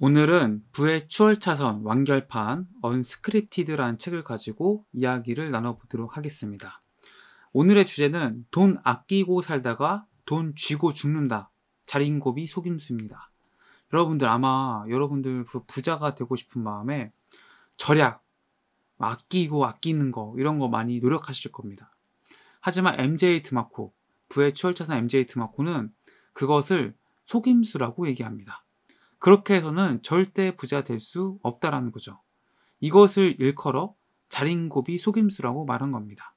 오늘은 부의 추월차선 완결판 언스크립티드라는 책을 가지고 이야기를 나눠보도록 하겠습니다. 오늘의 주제는 돈 아끼고 살다가 돈 쥐고 죽는다. 자린고비 속임수입니다. 여러분들 아마 여러분들 그 부자가 되고 싶은 마음에 절약, 아끼고 아끼는 거 이런 거 많이 노력하실 겁니다. 하지만 MJ 드마코, 부의 추월차선 MJ 드마코는 그것을 속임수라고 얘기합니다. 그렇게 해서는 절대 부자 될 수 없다라는 거죠. 이것을 일컬어 자린고비 속임수라고 말한 겁니다.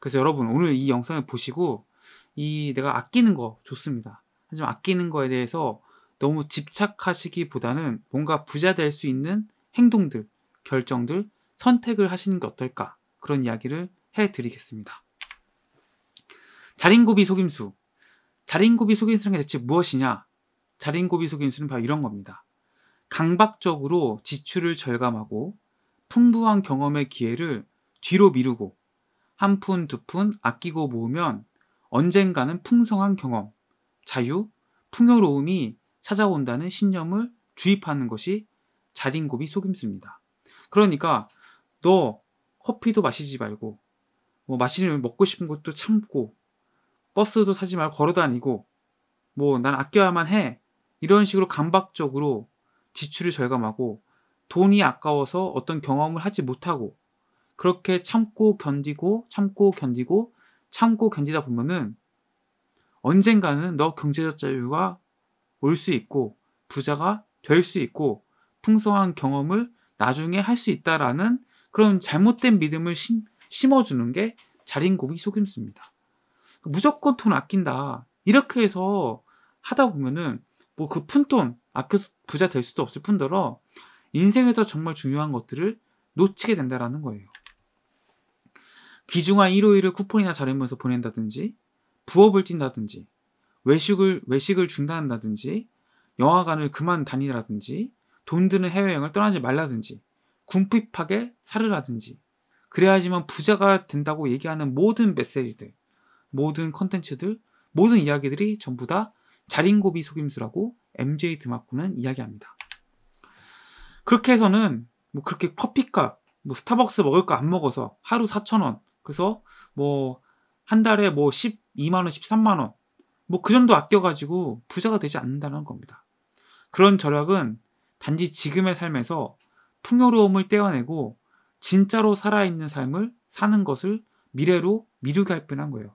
그래서 여러분 오늘 이 영상을 보시고 이 내가 아끼는 거 좋습니다. 하지만 아끼는 거에 대해서 너무 집착하시기보다는 뭔가 부자 될 수 있는 행동들, 결정들, 선택을 하시는 게 어떨까 그런 이야기를 해드리겠습니다. 자린고비 속임수. 자린고비 속임수란 게 대체 무엇이냐? 자린고비소 인수는 바로 이런 겁니다. 강박적으로 지출을 절감하고 풍부한 경험의 기회를 뒤로 미루고 한 푼, 두 푼 아끼고 모으면 언젠가는 풍성한 경험, 자유, 풍요로움이 찾아온다는 신념을 주입하는 것이 자린고비 속임수입니다. 그러니까 너 커피도 마시지 말고 뭐 맛있는 먹고 싶은 것도 참고 버스도 타지 말고 걸어 다니고 뭐 난 아껴야만 해 이런 식으로 강박적으로 지출을 절감하고 돈이 아까워서 어떤 경험을 하지 못하고 그렇게 참고 견디고 참고 견디고 참고 견디다 보면은 언젠가는 너 경제적 자유가 올 수 있고 부자가 될 수 있고 풍성한 경험을 나중에 할 수 있다라는 그런 잘못된 믿음을 심, 심어주는 게 자린고비 속임수입니다. 무조건 돈 아낀다. 이렇게 해서 하다 보면은 뭐그 푼돈 아껴서 부자 될 수도 없을 뿐더러 인생에서 정말 중요한 것들을 놓치게 된다라는 거예요. 귀중한 일요일을 쿠폰이나 자리면서 보낸다든지 부업을 뛴다든지 외식을 외식을 중단한다든지 영화관을 그만 다니라든지 돈 드는 해외여행을 떠나지 말라든지 궁핍하게 살으라든지 그래야지만 부자가 된다고 얘기하는 모든 메시지들 모든 컨텐츠들 모든 이야기들이 전부 다 자린고비 속임수라고 MJ 드마코는 이야기합니다. 그렇게 해서는 뭐 그렇게 커피값, 뭐 스타벅스 먹을 거 안 먹어서 하루 4천원 그래서 뭐 한 달에 뭐 12만원, 13만원, 뭐 그 정도 아껴가지고 부자가 되지 않는다는 겁니다. 그런 절약은 단지 지금의 삶에서 풍요로움을 떼어내고 진짜로 살아있는 삶을 사는 것을 미래로 미루게 할 뿐 한 거예요.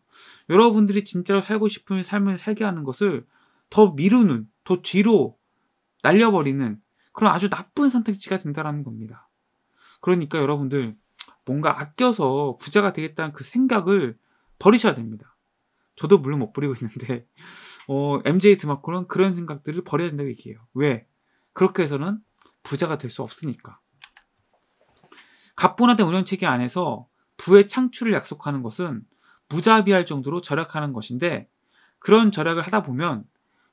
여러분들이 진짜로 살고 싶은 삶을 살게 하는 것을 더 미루는, 더 뒤로 날려버리는 그런 아주 나쁜 선택지가 된다라는 겁니다. 그러니까 여러분들 뭔가 아껴서 부자가 되겠다는 그 생각을 버리셔야 됩니다. 저도 물론 못 버리고 있는데 어, MJ 드마크는 그런 생각들을 버려야 된다고 얘기해요. 왜? 그렇게 해서는 부자가 될 수 없으니까. 갑분화된 운영체계 안에서 부의 창출을 약속하는 것은 무자비할 정도로 절약하는 것인데 그런 절약을 하다 보면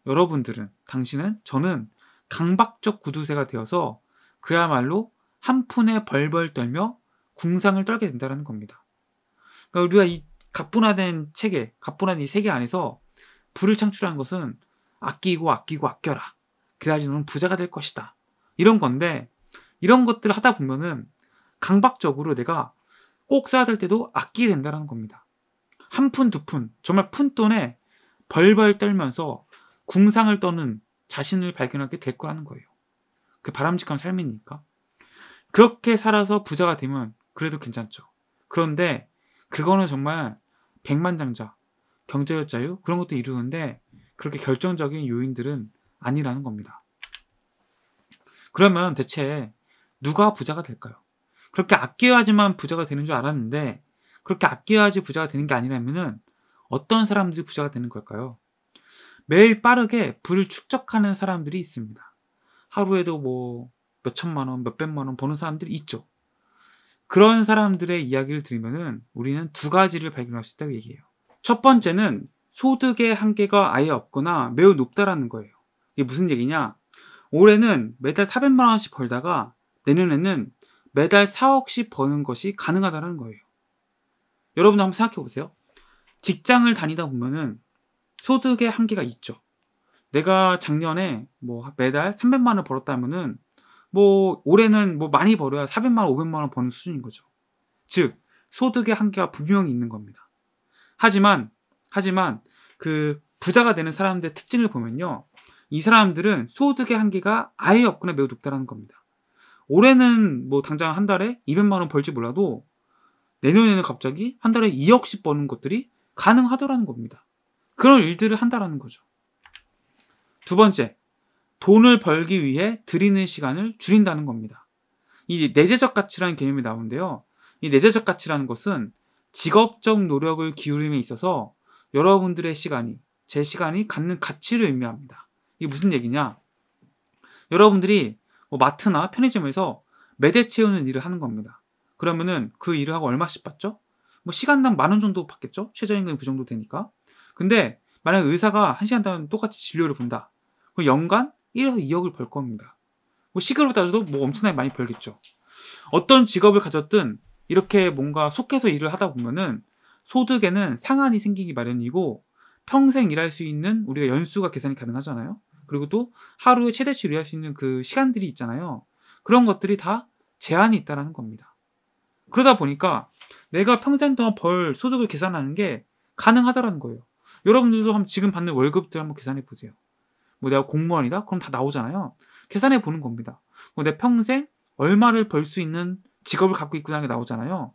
여러분들은, 당신은, 저는 강박적 구두쇠가 되어서 그야말로 한 푼에 벌벌 떨며 궁상을 떨게 된다는 겁니다. 그러니까 우리가 이 가뿐화된 체계, 가뿐한 이 세계 안에서 부를 창출하는 것은 아끼고 아끼고 아껴라. 그래야지 너는 부자가 될 것이다. 이런 건데 이런 것들을 하다 보면은 강박적으로 내가 꼭 써야 될 때도 아끼게 된다는 겁니다. 한 푼, 두 푼, 정말 푼 돈에 벌벌 떨면서 궁상을 떠는 자신을 발견하게 될 거라는 거예요. 그 바람직한 삶이니까. 그렇게 살아서 부자가 되면 그래도 괜찮죠. 그런데 그거는 정말 백만장자, 경제적 자유 그런 것도 이루는데 그렇게 결정적인 요인들은 아니라는 겁니다. 그러면 대체 누가 부자가 될까요? 그렇게 아껴야지만 부자가 되는 줄 알았는데 그렇게 아껴야지 부자가 되는 게아니라면 어떤 사람들이 부자가 되는 걸까요? 매일 빠르게 부를 축적하는 사람들이 있습니다. 하루에도 뭐 몇천만 원, 몇백만 원 버는 사람들이 있죠. 그런 사람들의 이야기를 들으면 우리는 두 가지를 발견할 수 있다고 얘기해요. 첫 번째는 소득의 한계가 아예 없거나 매우 높다라는 거예요. 이게 무슨 얘기냐? 올해는 매달 400만 원씩 벌다가 내년에는 매달 4억씩 버는 것이 가능하다는 거예요. 여러분도 한번 생각해 보세요. 직장을 다니다 보면은 소득의 한계가 있죠. 내가 작년에 뭐 매달 300만 원 벌었다면은 뭐 올해는 뭐 많이 벌어야 400만 원, 500만 원 버는 수준인 거죠. 즉 소득의 한계가 분명히 있는 겁니다. 하지만 하지만 그 부자가 되는 사람들의 특징을 보면요. 이 사람들은 소득의 한계가 아예 없거나 매우 높다라는 겁니다. 올해는 뭐 당장 한 달에 200만 원 벌지 몰라도 내년에는 갑자기 한 달에 2억씩 버는 것들이 가능하더라는 겁니다. 그런 일들을 한다라는 거죠. 두 번째, 돈을 벌기 위해 드리는 시간을 줄인다는 겁니다. 이 내재적 가치라는 개념이 나오는데요. 이 내재적 가치라는 것은 직업적 노력을 기울임에 있어서 여러분들의 시간이, 제 시간이 갖는 가치를 의미합니다. 이게 무슨 얘기냐? 여러분들이 뭐 마트나 편의점에서 매대 채우는 일을 하는 겁니다. 그러면은 그 일을 하고 얼마씩 받죠? 뭐 시간당 만 원 정도 받겠죠? 최저임금이 그 정도 되니까. 근데 만약 의사가 1시간 동안 똑같이 진료를 본다. 그럼 연간 1에서 2억을 벌 겁니다. 뭐 시급으로 따져도 뭐 엄청나게 많이 벌겠죠. 어떤 직업을 가졌든 이렇게 뭔가 속해서 일을 하다 보면은 소득에는 상한이 생기기 마련이고 평생 일할 수 있는 우리가 연수가 계산이 가능하잖아요. 그리고 또 하루에 최대치로 일할 수 있는 그 시간들이 있잖아요. 그런 것들이 다 제한이 있다라는 겁니다. 그러다 보니까 내가 평생 동안 벌 소득을 계산하는 게가능하다는 거예요. 여러분들도 지금 받는 월급들 한번 계산해 보세요. 뭐 내가 공무원이다? 그럼 다 나오잖아요. 계산해 보는 겁니다. 내 평생 얼마를 벌 수 있는 직업을 갖고 있구나 하는 게 나오잖아요.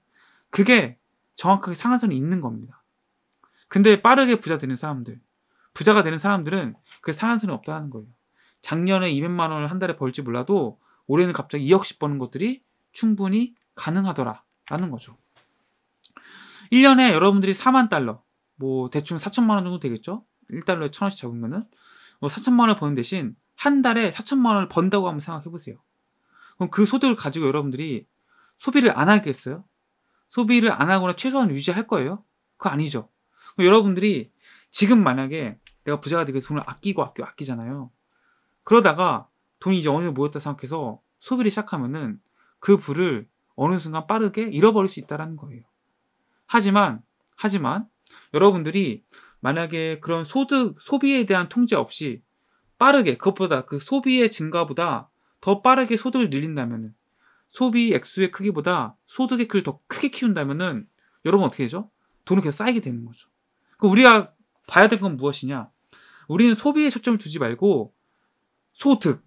그게 정확하게 상한선이 있는 겁니다. 근데 빠르게 부자 되는 사람들, 부자가 되는 사람들은 그 상한선이 없다는 거예요. 작년에 200만 원을 한 달에 벌지 몰라도 올해는 갑자기 2억씩 버는 것들이 충분히 가능하더라라는 거죠. 1년에 여러분들이 4만 달러, 뭐 대충 4천만 원 정도 되겠죠? 1달러에 천 원씩 잡으면은 뭐 어, 4천만 원을 버는 대신 한 달에 4천만 원을 번다고 한번 생각해 보세요. 그럼 그 소득을 가지고 여러분들이 소비를 안 하겠어요? 소비를 안 하거나 최소한 유지할 거예요? 그거 아니죠. 여러분들이 지금 만약에 내가 부자가 되게 돈을 아끼고 아끼고 아끼잖아요. 그러다가 돈이 이제 어느 정도 모였다 생각해서 소비를 시작하면은 그 불을 어느 순간 빠르게 잃어버릴 수 있다라는 거예요. 하지만 하지만 여러분들이 만약에 그런 소득, 소비에 대한 통제 없이 빠르게, 그것보다 그 소비의 증가보다 더 빠르게 소득을 늘린다면, 소비 액수의 크기보다 소득의 크기를 더 크게 키운다면은, 여러분 어떻게 되죠? 돈은 계속 쌓이게 되는 거죠. 그 우리가 봐야 될 건 무엇이냐? 우리는 소비에 초점을 두지 말고, 소득,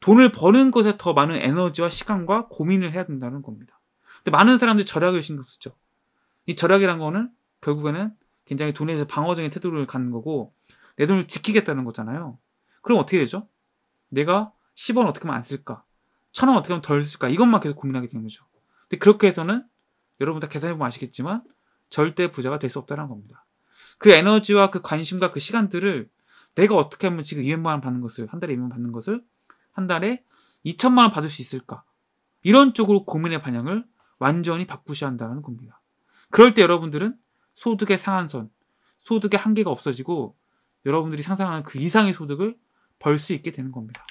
돈을 버는 것에 더 많은 에너지와 시간과 고민을 해야 된다는 겁니다. 근데 많은 사람들이 절약을 신경 쓰죠. 이절약이라는 거는 결국에는 굉장히 돈에서 방어적인 태도를 갖는 거고 내 돈을 지키겠다는 거잖아요. 그럼 어떻게 되죠? 내가 10원 어떻게 하면 안 쓸까? 1000원 어떻게 하면 덜 쓸까? 이것만 계속 고민하게 되는 거죠. 근데 그렇게 해서는 여러분 다 계산해보면 아시겠지만 절대 부자가 될 수 없다는 겁니다. 그 에너지와 그 관심과 그 시간들을 내가 어떻게 하면 지금 200만 원 받는 것을 한 달에 200만 원 받는 것을 한 달에 2천만 원 받을 수 있을까? 이런 쪽으로 고민의 반향을 완전히 바꾸셔야 한다는 겁니다. 그럴 때 여러분들은 소득의 상한선, 소득의 한계가 없어지고 여러분들이 상상하는 그 이상의 소득을 벌 수 있게 되는 겁니다.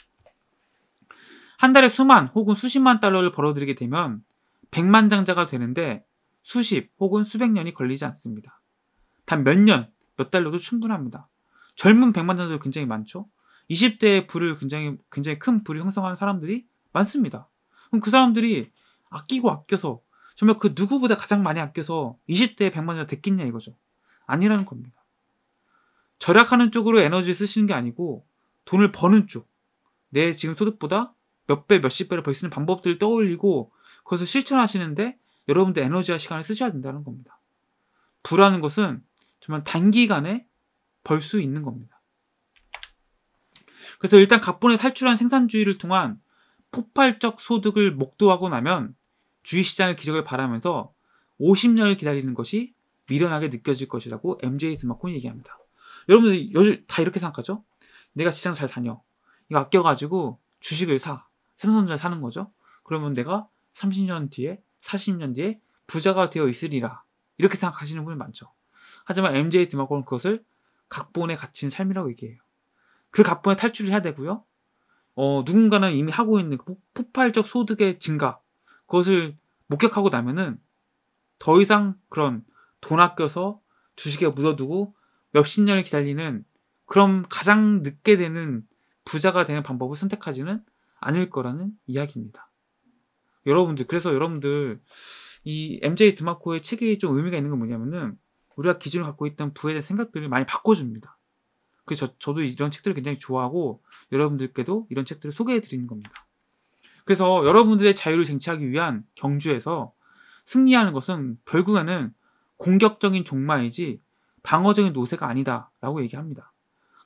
한 달에 수만 혹은 수십만 달러를 벌어들이게 되면 백만장자가 되는데 수십 혹은 수백 년이 걸리지 않습니다. 단 몇 년, 몇달로도 충분합니다. 젊은 백만장자도 굉장히 많죠. 20대에 불을 굉장히 굉장히 큰 불을 형성하는 사람들이 많습니다. 그럼 그 사람들이 아끼고 아껴서 정말 그 누구보다 가장 많이 아껴서 20대에 100만 원을 됐겠냐 이거죠. 아니라는 겁니다. 절약하는 쪽으로 에너지 쓰시는 게 아니고 돈을 버는 쪽. 내 지금 소득보다 몇 배, 몇 십 배를 벌 수 있는 방법들을 떠올리고 그것을 실천하시는데 여러분들 에너지와 시간을 쓰셔야 된다는 겁니다. 부라는 것은 정말 단기간에 벌 수 있는 겁니다. 그래서 일단 각본의 탈출한 생산주의를 통한 폭발적 소득을 목도하고 나면 주식 시장의 기적을 바라면서 50년을 기다리는 것이 미련하게 느껴질 것이라고 MJ 스마콘이 얘기합니다. 여러분들 요즘 다 이렇게 생각하죠? 내가 시장 잘 다녀. 이거 아껴가지고 주식을 사. 삼성전자 사는 거죠? 그러면 내가 30년 뒤에, 40년 뒤에 부자가 되어 있으리라. 이렇게 생각하시는 분이 많죠. 하지만 MJ 드마콘는 그것을 각본에 갇힌 삶이라고 얘기해요. 그 각본에 탈출을 해야 되고요. 어, 누군가는 이미 하고 있는 그 폭발적 소득의 증가, 그것을 목격하고 나면은 더 이상 그런 돈 아껴서 주식에 묻어두고 몇 십 년을 기다리는 그럼 가장 늦게 되는 부자가 되는 방법을 선택하지는 않을 거라는 이야기입니다. 여러분들 그래서 여러분들 이 MJ 드마코의 책이 좀 의미가 있는 건 뭐냐면은 우리가 기준을 갖고 있던 부에 대한 생각들을 많이 바꿔줍니다. 그래서 저, 저도 이런 책들을 굉장히 좋아하고 여러분들께도 이런 책들을 소개해 드리는 겁니다. 그래서 여러분들의 자유를 쟁취하기 위한 경주에서 승리하는 것은 결국에는 공격적인 종말이지 방어적인 노세가 아니다라고 얘기합니다.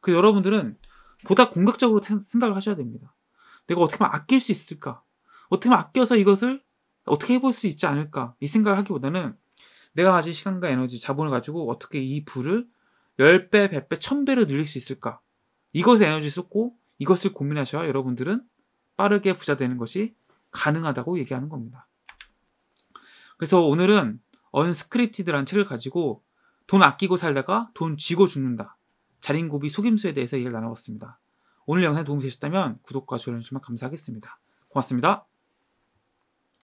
그 여러분들은 보다 공격적으로 생각을 하셔야 됩니다. 내가 어떻게 하면 아낄 수 있을까? 어떻게 하면 아껴서 이것을 어떻게 해볼 수 있지 않을까? 이 생각을 하기보다는 내가 가진 시간과 에너지, 자본을 가지고 어떻게 이 부를 10배, 100배, 1000배로 늘릴 수 있을까? 이것에 에너지 쏟고 이것을 고민하셔야 여러분들은 빠르게 부자 되는 것이 가능하다고 얘기하는 겁니다. 그래서 오늘은 언스크립티드라는 책을 가지고 돈 아끼고 살다가 돈 쥐고 죽는다. 자린고비 속임수에 대해서 이야기를 나눠봤습니다. 오늘 영상이 도움이 되셨다면 구독과 좋아요 주시면 감사하겠습니다. 고맙습니다.